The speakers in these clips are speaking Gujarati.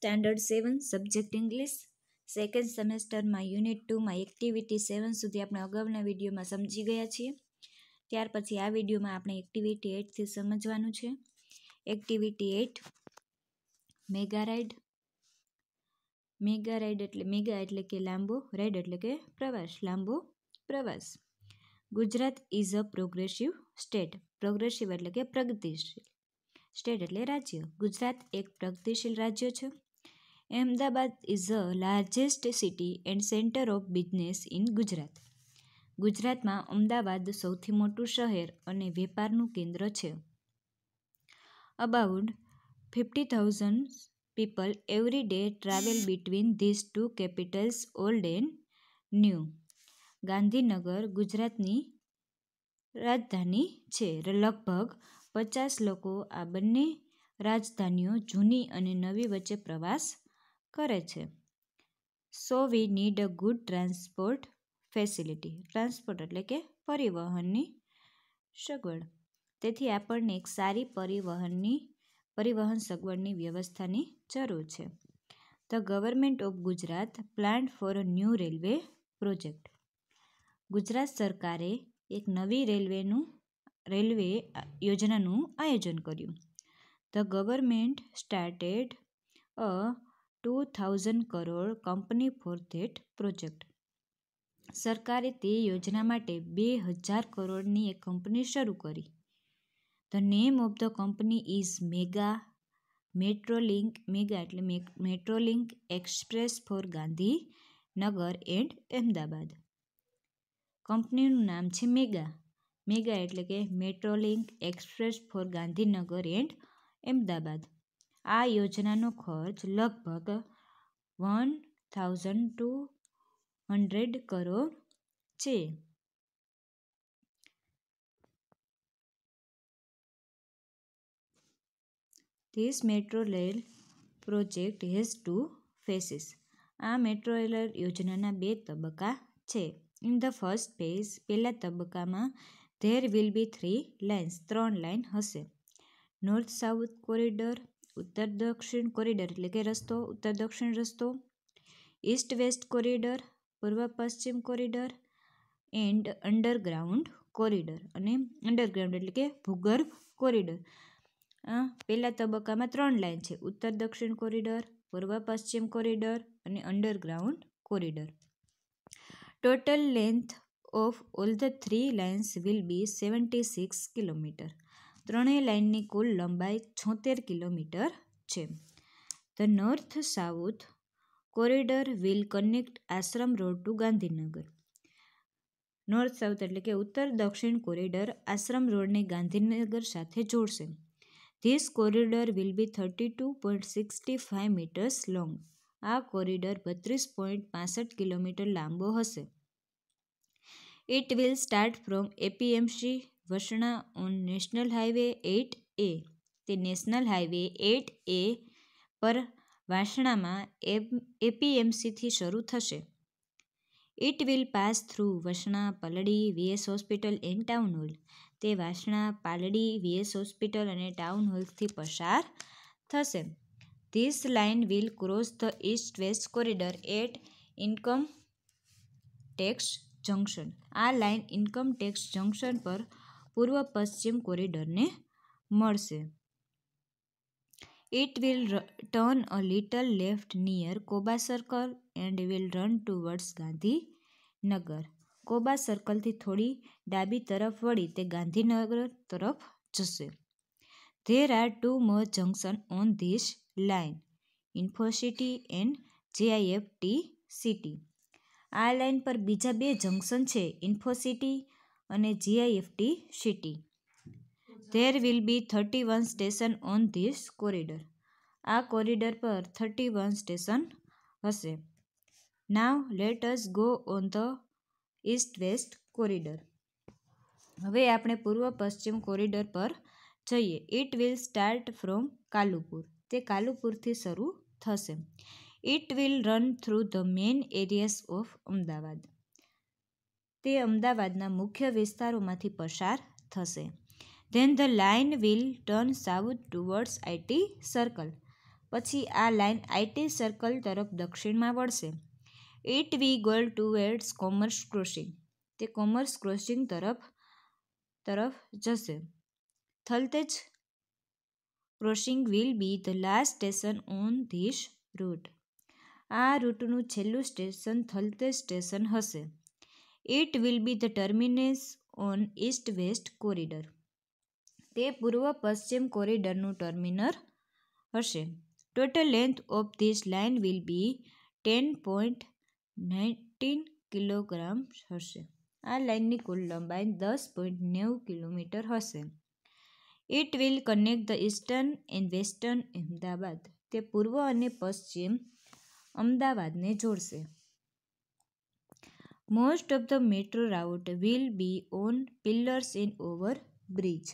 Standard seven subject English second સેમેસ્ટરમાં યુનિટ ટુમાં એક્ટિવિટી સેવન સુધી આપણે અગાઉના વિડીયોમાં સમજી ગયા છીએ ત્યાર પછી આ વિડીયોમાં આપણે એક્ટિવિટી એઇટથી સમજવાનું છે activity eight mega ride mega ride એટલે મેગા એટલે કે લાંબો રાઇડ એટલે કે પ્રવાસ લાંબો પ્રવાસ Gujarat is a progressive state progressive એટલે કે પ્રગતિશીલ સ્ટેટ એટલે રાજ્ય ગુજરાત એક પ્રગતિશીલ રાજ્ય છે Ahmedabad is the largest city and centre of business in Gujarat ગુજરાતમાં અમદાવાદ સૌથી મોટું શહેર અને વેપારનું કેન્દ્ર છે about fifty thousand people every day travel between these two capitals old and new Gandhinagar ગુજરાતની રાજધાની છે લગભગ પચાસ લોકો આ બંને રાજધાનીઓ જૂની અને નવી વચ્ચે પ્રવાસ કરે છે so we need a good transport facility transport એટલે કે પરિવહનની સગવડ તેથી આપણને એક સારી પરિવહનની પરિવહન સગવડની વ્યવસ્થાની જરૂર છે the government of Gujarat plant for a new railway project Gujarat સરકારે એક નવી રેલવેનું રેલવે યોજનાનું આયોજન કર્યું the government started a two thousand crore company for that project સરકારે તે યોજના માટે બે હજાર કરોડની એક કંપની શરૂ કરી the name of the company is mega metrolink mega એટલે metrolink express for Gandhinagar and Ahmedabad કંપનીનું નામ છે મેગા મેગા એટલે કે metrolink express for Gandhinagar and Ahmedabad આ યોજનાનો ખર્ચ લગભગ one thousand two hundred crore છે this metro rail project has two phases આ મેટ્રો રેલ યોજનાના બે તબક્કા છે ઇન ધ ફર્સ્ટ ફેઝ પહેલા તબક્કામાં there will be three lines ત્રણ લાઇન હશે નોર્થ સાઉથ કોરિડોર ઉત્તર દક્ષિણ કોરિડર એટલે કે રસ્તો ઉત્તર દક્ષિણ રસ્તો ઈસ્ટ વેસ્ટ કોરિડર પૂર્વ પશ્ચિમ કોરિડર એન્ડ અંડરગ્રાઉન્ડ કોરિડર અને અંડરગ્રાઉન્ડ એટલે કે ભૂગર્ભ કોરિડોર પહેલા તબક્કામાં ત્રણ લાઇન છે ઉત્તર દક્ષિણ કોરિડોર પૂર્વ પશ્ચિમ કોરિડર અને underground corridor total length of all the three lines will be seventy six kilometre ત્રણેય લાઇનની કુલ લંબાઈ છોતેર કિલોમીટર છે the north south corridor will connect Ashram road to Gandhinagar north south એટલે કે ઉત્તર દક્ષિણ કોરિડોર આશ્રમ રોડને ગાંધીનગર સાથે જોડશે this corridor will be thirty two point sixty five metres long આ કોરિડોર બત્રીસ પોઈન્ટ પાસઠ કિલોમીટર લાંબો હશે it will start from APMC Vasna on national highway eight A તે નેશનલ હાઇવે એઇટ એ પર વાસણામાં એમ એપીએમસીથી શરૂ થશે it will pass through Vasna Paldi VS hospital and town hall તે Vasna Paldi VS hospital and town હોલથી પસાર થશે this line will cross the east west corridor at income tax junction આ લાઇન ઇન્કમ ટેક્સ જંકશન પર પૂર્વ પશ્ચિમ કોરિડરને મળશે It will turn a little left near Koba circle and will run towards Gandhinagar Koba સર્કલથી થોડી ડાબી તરફ વળી તે ગાંધીનગર તરફ જશે there are two more junction on this line Infocity and GIFT city આ લાઇન પર બીજા બે જંકશન છે ઇન્ફોસિટી અને GIFT city there will be thirty one station on this corridor આ કોરિડોર પર થર્ટી વન સ્ટેશન હશે now let us go on the east west corridor હવે આપણે પૂર્વ પશ્ચિમ કોરિડોર પર જઈએ it will start from Kalupur તે કાલુપુરથી શરૂ થશે it will run through the main areas of Ahmedabad તે અમદાવાદના મુખ્ય વિસ્તારોમાંથી પસાર થશે then the line will turn south towards IT circle પછી આ લાઇન આઈટી સર્કલ તરફ દક્ષિણમાં વળશે it will go towards commerce crossing તે કોમર્સ ક્રોસિંગ તરફ તરફ જશે Thaltej crossing will be the last station on this route આ રૂટનું છેલ્લું સ્ટેશન થલતેજ સ્ટેશન હશે it will be the terminus on east west corridor તે પૂર્વ પશ્ચિમ કોરિડરનું ટર્મિનર હશે total length of this line will be ten point nineteen kilogram હશે આ લાઇનની કુલ લંબાઈ દસ પોઈન્ટ નેવું કિલોમીટર હશે it will connect the eastern and western Ahmedabad તે પૂર્વ અને પશ્ચિમ અમદાવાદને જોડશે most of the metro route will be on pillars in over bridge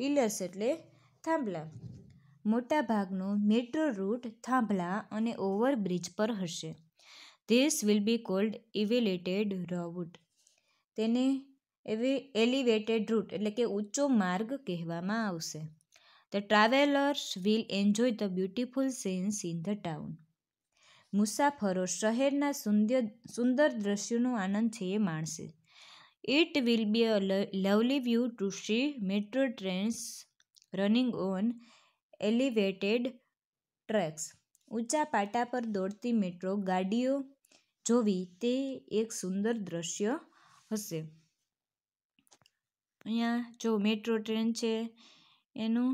pillars એટલે થાંભલા મોટાભાગનો મેટ્રો રૂટ થાંભલા અને ઓવર બ્રિજ પર હશે this will be called elevated route તેને એવી એલિવેટેડ રૂટ એટલે કે ઊંચો માર્ગ કહેવામાં આવશે the travellers will enjoy the beautiful scenes in the town મુસાફરો શહેરના સુંદર સુંદર દ્રશ્યોનો આનંદ છે એ માણશે it will be a lovely view to see metro trains running on elevated tracks ઊંચા પાટા પર દોડતી મેટ્રો ગાડીઓ જોવી તે એક સુંદર દ્રશ્ય હશે અહીંયા જો મેટ્રો ટ્રેન છે એનું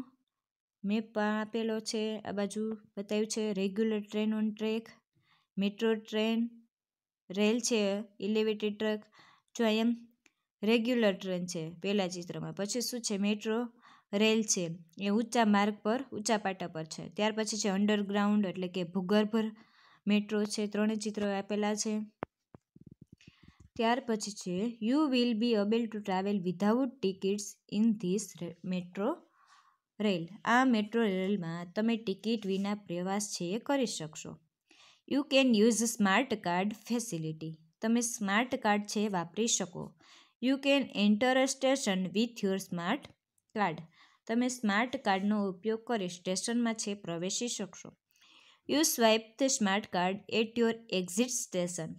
મેપ આપેલો છે આ બાજુ બતાવ્યું છે regular train on track metro train rail છે ઇલિવેટેડ ટ્રક જો અહીંયા રેગ્યુલર ટ્રેન છે પહેલાં ચિત્રમાં પછી શું છે મેટ્રો રેલ છે એ ઊંચા માર્ગ પર ઊંચા પાટા પર છે ત્યાર પછી છે અંડરગ્રાઉન્ડ એટલે કે ભૂગર્ભ મેટ્રો છે ત્રણેય ચિત્રો આપેલા છે ત્યાર પછી છે you will be able to travel without tickets in this metro rail આ મેટ્રો રેલમાં તમે ટિકિટ વિના પ્રવાસ છે એ કરી શકશો you can use smart card facility તમે સ્માર્ટ કાર્ડ છે વાપરી શકો you can enter a station with your smart card તમે સ્માર્ટ કાર્ડનો ઉપયોગ કરી સ્ટેશનમાં છે પ્રવેશી શકશો you swipe the smart card at your exit station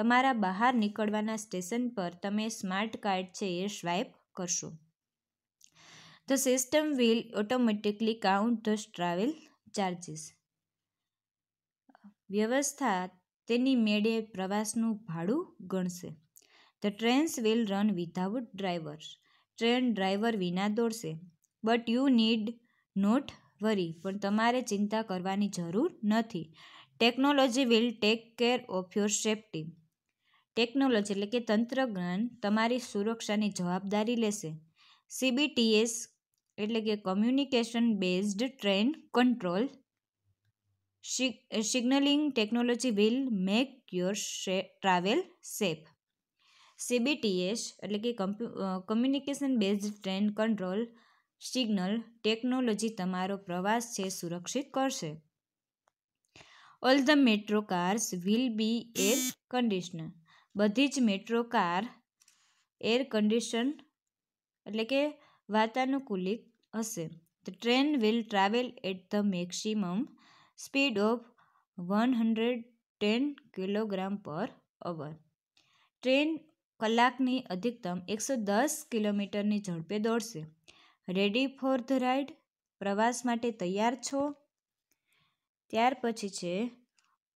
તમારા બહાર નીકળવાના સ્ટેશન પર તમે સ્માર્ટ કાર્ડ છે એ સ્વાઇપ કરશો the system will automatically count the travel charges વ્યવસ્થા તેની મેળે પ્રવાસનું ભાડું ગણશે the trains will run without driver train driver વિના દોડશે but you need not worry પણ તમારે ચિંતા કરવાની જરૂર નથી technology will take care of your safety technology એટલે કે તંત્રજ્ઞાન તમારી સુરક્ષાની જવાબદારી લેશે સીબીટીએસ એટલે કે communication based train control signalling technology will make your travel safe CBTS એટલે કે communication based train control signal technology તમારો પ્રવાસ છે સુરક્ષિત કરશે all the metro cars will be air conditioner બધી જ મેટ્રો કાર એર કન્ડિશન એટલે કે વાતાનુકૂલિત હશે the train will travel at the maximum speed of one hundred ten kilogram per hour train કલાકની અધિકતમ એકસો દસ કિલોમીટરની ઝડપે દોડશે રેડી ફોર ધ રાઇડ પ્રવાસ માટે તૈયાર છો ત્યાર પછી છે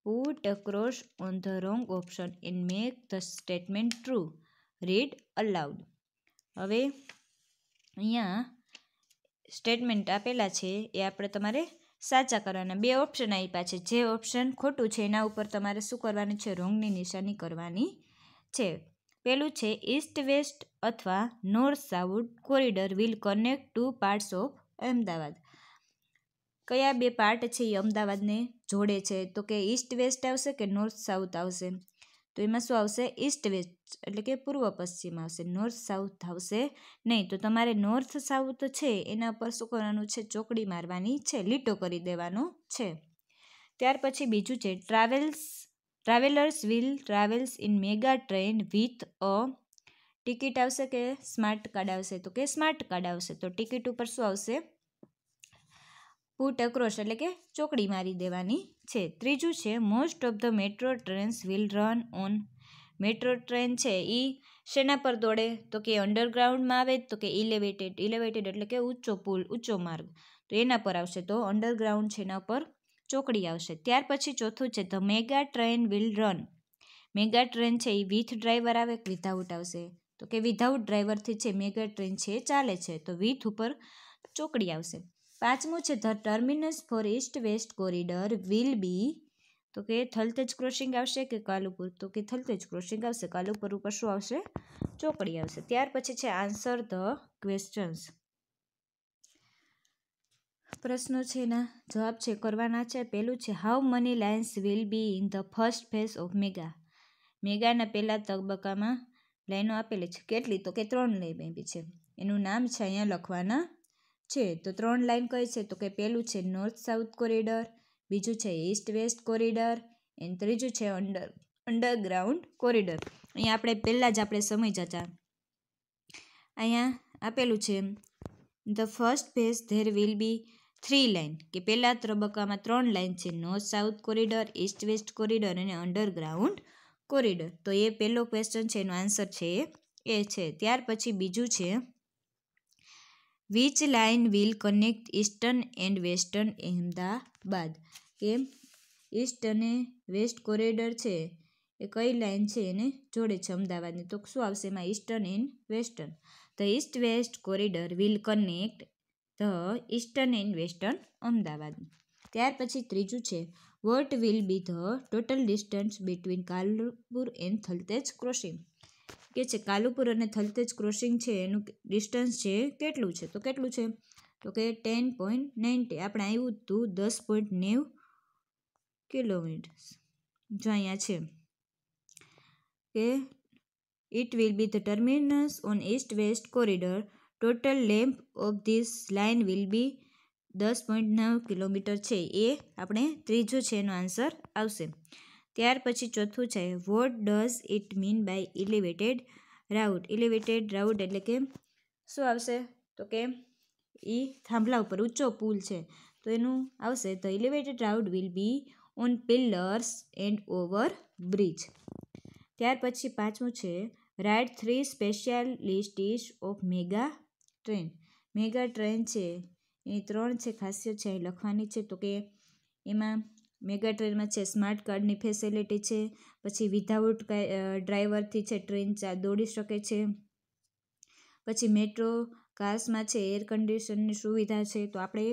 put across on the wrong option in make the statement true read aloud હવે અહીંયા સ્ટેટમેન્ટ આપેલા છે એ આપણે તમારે સાચા કરવાના બે ઓપ્શન આપ્યા છે જે ઓપ્શન ખોટું છે એના ઉપર તમારે શું કરવાનું છે રોંગની નિશાની કરવાની છે પહેલું છે ઈસ્ટ વેસ્ટ અથવા north south corridor will connect two parts of Ahmedabad કયા બે પાર્ટ છે એ અમદાવાદને જોડે છે તો કે ઈસ્ટ વેસ્ટ આવશે કે નોર્થ સાઉથ આવશે તો એમાં શું આવશે ઈસ્ટ વેસ્ટ એટલે કે પૂર્વ પશ્ચિમ આવશે નોર્થ સાઉથ આવશે નહીં તો તમારે નોર્થ સાઉથ છે એના ઉપર શું કરવાનું છે ચોકડી મારવાની છે લીટો કરી દેવાનો છે ત્યાર પછી બીજું છે travels travellers will travels in mega train with a ticket આવશે કે સ્માર્ટ કાર્ડ આવશે તો કે સ્માર્ટ કાર્ડ આવશે તો ટિકિટ ઉપર શું આવશે પુટ અક્રોસ એટલે કે ચોકડી મારી દેવાની છે ત્રીજું છે most of the metro trains will run on metro train છે એ શેના પર દોડે તો કે અંડરગ્રાઉન્ડમાં આવે તો કે ઇલેવેટેડ ઇલેવેટેડ એટલે કે ઊંચો પુલ ઊંચો માર્ગ તો એના પર આવશે તો અંડરગ્રાઉન્ડ છે એના પર ચોકડી આવશે ત્યાર પછી ચોથું છે the mega train will run mega train છે એ વિથ ડ્રાઈવર આવે વિધાઉટ આવશે તો કે વિધાઉટ ડ્રાઈવરથી છે મેગા ટ્રેન છે એ ચાલે છે તો વિથ ઉપર ચોકડી આવશે પાંચમું છે the terminus for east west corridor will be તો કે થલતેજ ક્રોસિંગ આવશે કે કાલુપુર તો કે થલતેજ ક્રોસિંગ આવશે કાલુપુર ઉપર શું આવશે ચોકડી આવશે ત્યાર પછી છે આન્સર ધ ક્વેશ્ચન્સ પ્રશ્નો છે એના જવાબ છે કરવાના છે પહેલું છે how many lines will be in the first phase of mega મેગાના પહેલાં તબક્કામાં લાઈનો આપેલી છે કેટલી તો કે ત્રણ લાઈન આપી છે એનું નામ છે અહીંયા લખવાના છે તો ત્રણ લાઇન કઈ છે તો કે પહેલું છે નોર્થ સાઉથ કોરિડોર બીજું છે ઈસ્ટ વેસ્ટ કોરિડોર એન્ડ ત્રીજું છે અંડર અંડરગ્રાઉન્ડ કોરિડોર અહીંયા આપણે પહેલાં જ આપણે સમય જતા અહીંયા આપેલું છે the first phase there will be three line કે પહેલાં તબક્કામાં ત્રણ લાઇન છે north south corridor east west corridor અને અંડરગ્રાઉન્ડ કોરિડોર તો એ પહેલો ક્વેશ્ચન છે એનો આન્સર છે એ છે ત્યાર પછી બીજું છે which line will connect eastern and western Ahmedabad કે ઈસ્ટ અને વેસ્ટ કોરિડોર છે એ કઈ લાઇન છે એને જોડે છે અમદાવાદને તો શું આવશે એમાં eastern and western the east west corridor will connect the eastern and western Ahmedabad ત્યાર પછી ત્રીજું છે what will be the total distance between Kalpur and Thaltej crossing કે છે કાલુપુર અને થલતેજ ક્રોસિંગ છે એનું ડિસ્ટન્સ છે કેટલું છે તો કેટલું છે તો કે ટેન પોઈન્ટ નાઇન્ટી આપણે આવ્યું હતું દસ પોઈન્ટ નેવું કિલોમીટર્સ જો અહીંયા છે કે it will be the terminus on east west corridor total length of this line will be દસ પોઈન્ટ નવ કિલોમીટર છે એ આપણે ત્રીજો છે એનો આન્સર આવશે ત્યાર પછી ચોથું છે what does it mean by elevated route elevated route એટલે કે શું આવશે તો કે એ થાંભલા ઉપર ઊંચો પુલ છે તો એનું આવશે the elevated route will be on pillars and over bridge ત્યાર પછી પાંચમું છે write three lists of mega train mega train છે એની ત્રણ છે ખાસિયત છે લખવાની છે તો કે એમાં મેગા ટ્રેનમાં છે સ્માર્ટ કાર્ડની ફેસિલિટી છે પછી વિધાઉટ ડ્રાઈવરથી છે ટ્રેન દોડી શકે છે પછી મેટ્રો કાર્સમાં છે એર કન્ડિશનની સુવિધા છે તો આપણે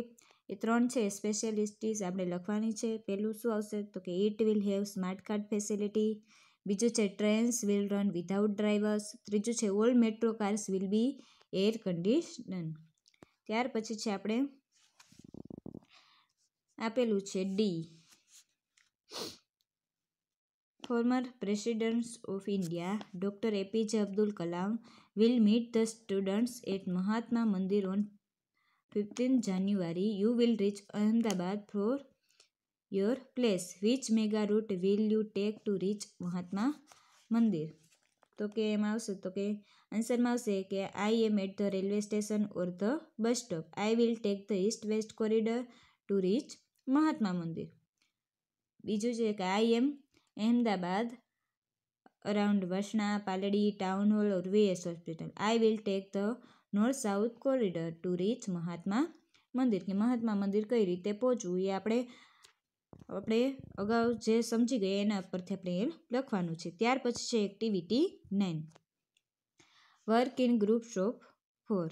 એ ત્રણ છે સ્પેશિયાલિસ્ટીસ આપણે લખવાની છે પહેલું શું આવશે તો કે it will have smart card facility બીજું છે trains will run without drivers ત્રીજું છે all metro cars will be air condition ત્યાર પછી છે આપણે આપેલું છે the Former President of India, Dr. APJ Abdul Kalam, will meet the students at Mahatma Mandir on 15 January. You will reach Ahmedabad for your place. Which mega route will you take to reach Mahatma Mandir? તો my એમાં I am at the railway station or the bus stop. I will take the east-west corridor to reach Mahatma Mandir. બીજું છે કે I am Ahmedabad around Vasna Paldi town hall or VS hospital I will take the north south corridor to reach Mahatma Mandir કે મહાત્મા મંદિર કઈ રીતે પહોંચવું એ આપણે આપણે અગાઉ જે સમજી ગઈ એના પરથી આપણે એ લખવાનું છે ત્યાર પછી છે activity nine work in group shop four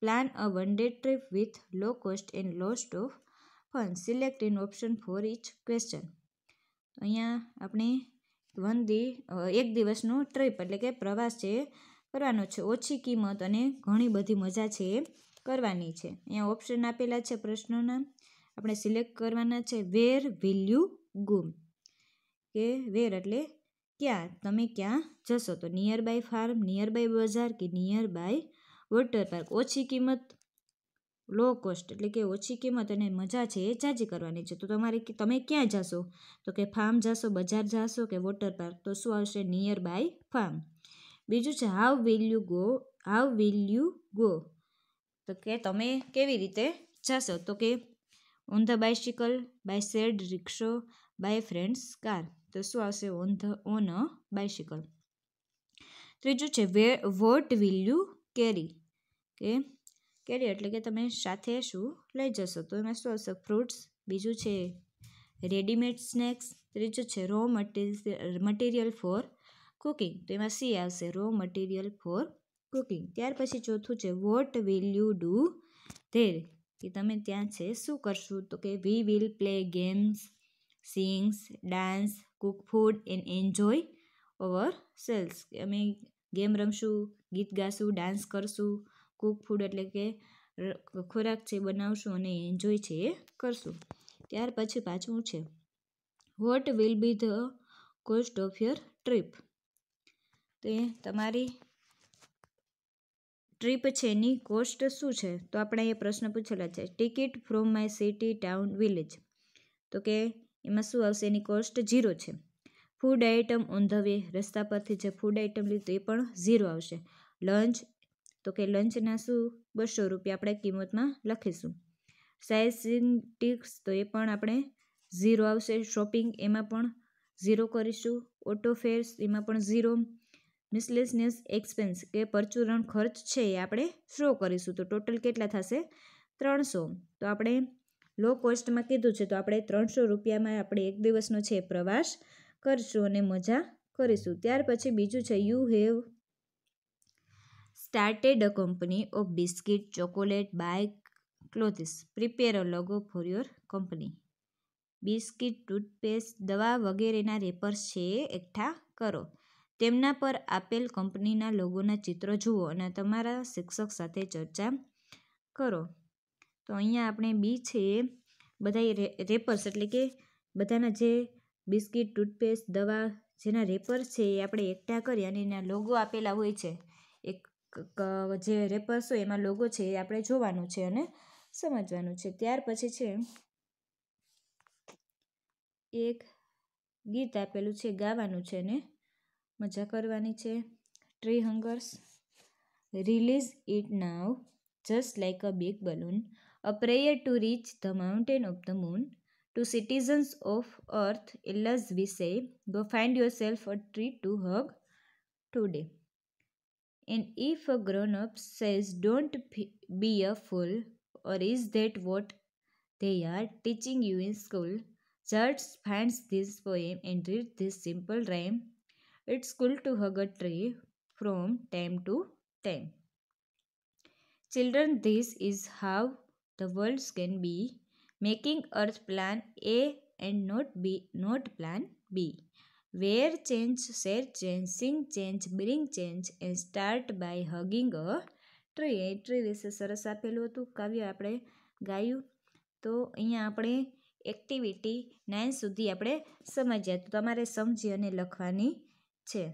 plan a one day trip with low cost and low stuff fun select in option for each question અહીંયા આપણે વન દી એક દિવસનો ટ્રીપ એટલે કે પ્રવાસ છે કરવાનો છે ઓછી કિંમત અને ઘણી બધી મજા છે એ કરવાની છે અહીંયા ઓપ્શન આપેલા છે પ્રશ્નોના આપણે સિલેક્ટ કરવાના છે વેર વિલ યુ ગુમ કે વેર એટલે ક્યાં તમે ક્યાં જશો તો near by farm near by bazaar કે નિયર બાય વોટર પાર્ક ઓછી કિંમત લો કોસ્ટ એટલે કે ઓછી કિંમત અને મજા છે એ જાજી કરવાની છે તો તમારે તમે ક્યાં જશો તો કે ફાર્મ જશો બજાર જશો કે વોટર પાર્ક તો શું આવશે નિયર બાય ફાર્મ બીજું છે how will you go how will you go તો કે તમે કેવી રીતે જશો તો કે on the bicycle by shared rickshaw by friends car તો શું આવશે on the on a bicycle ત્રીજું છે way what will you carry કે કેરી એટલે કે તમે સાથે શું લઈ જશો તો એમાં શું આવશે ફ્રૂટ્સ બીજું છે રેડીમેડ સ્નેક્સ ત્રીજું છે રો મટીરિયલ ફોર કુકિંગ તો એમાં સી આવશે રો મટીરિયલ ફોર કુકિંગ ત્યાર પછી ચોથું છે what will you do there કે તમે ત્યાં છે શું કરશું તો કે we will play games sings dance cook food and enjoy ourselves અમે ગેમ રમશું ગીત ગાશું ડાન્સ કરશું કૂક ફૂડ એટલે કે ખોરાક છે બનાવશું અને એન્જોય છે એ કરશું ત્યાર પછી પાછું છે what will be the cost of your trip તે તમારી ટ્રીપ છે એની કોસ્ટ શું છે તો આપણે એ પ્રશ્ન પૂછેલા છે ticket from my city town village તો કે એમાં શું આવશે એની કોસ્ટ ઝીરો છે food item on the way રસ્તા પરથી જે ફૂડ આઇટમ લીધું એ પણ ઝીરો આવશે લંચ તો કે લંચના શું બસો રૂપિયા આપણે કિંમતમાં લખીશું સાઇસિંગ ટિક્સ તો એ પણ આપણે ઝીરો આવશે શોપિંગ એમાં પણ ઝીરો કરીશું ઓટો ફેર્સ એમાં પણ ઝીરો મિસલેસનેસ એક્સપેન્સ કે પરચુરણ ખર્ચ છે એ આપણે શો કરીશું તો ટોટલ કેટલા થશે ત્રણસો તો આપણે લો કોસ્ટમાં કીધું છે તો આપણે ત્રણસો રૂપિયામાં આપણે એક દિવસનો છે પ્રવાસ કરશું અને મજા કરીશું ત્યાર પછી બીજું છે you have started a company of biscuit, chocolate bike, clothes prepare a logo for your company biscuit toothpaste દવા વગેરેના રેપર્સ છે એ એકઠા કરો તેમના પર આપેલ કંપનીના લોગોના ચિત્રો જુઓ અને તમારા શિક્ષક સાથે ચર્ચા કરો તો અહીંયા આપણે બી છે બધા રેપર્સ એટલે કે બધાના જે બિસ્કિટ ટૂથપેસ્ટ દવા જેના રેપર્સ છે એ આપણે એકઠા કરી અને એના લોગો આપેલા હોય છે જે રેપર્સ હોય એમાં લોગો છે એ આપણે જોવાનું છે અને સમજવાનું છે ત્યાર પછી છે એક ગીત આપેલું છે ગાવાનું છે ને મજા કરવાની છે tree huggers release it now just like a big balloon a prayer to reach the mountain of the moon to citizens of earth else we say go find yourself a tree to hug today And if a grown up says, Don't be a fool, or is that what they are teaching you in school? Church finds this poem and reads this simple rhyme. It's cool to hug a tree from time to time. Children, this is how the world can be making earth plan A and not B, not plan B. Wear change share change sing change bring change એ start by hugging a tree એ ટ્રી વિશે સરસ આપેલું હતું કાવ્ય આપણે ગાયું તો અહીંયા આપણે એક્ટિવિટી નાઇન સુધી આપણે સમજ્યા તો તમારે સમજી અને લખવાની છે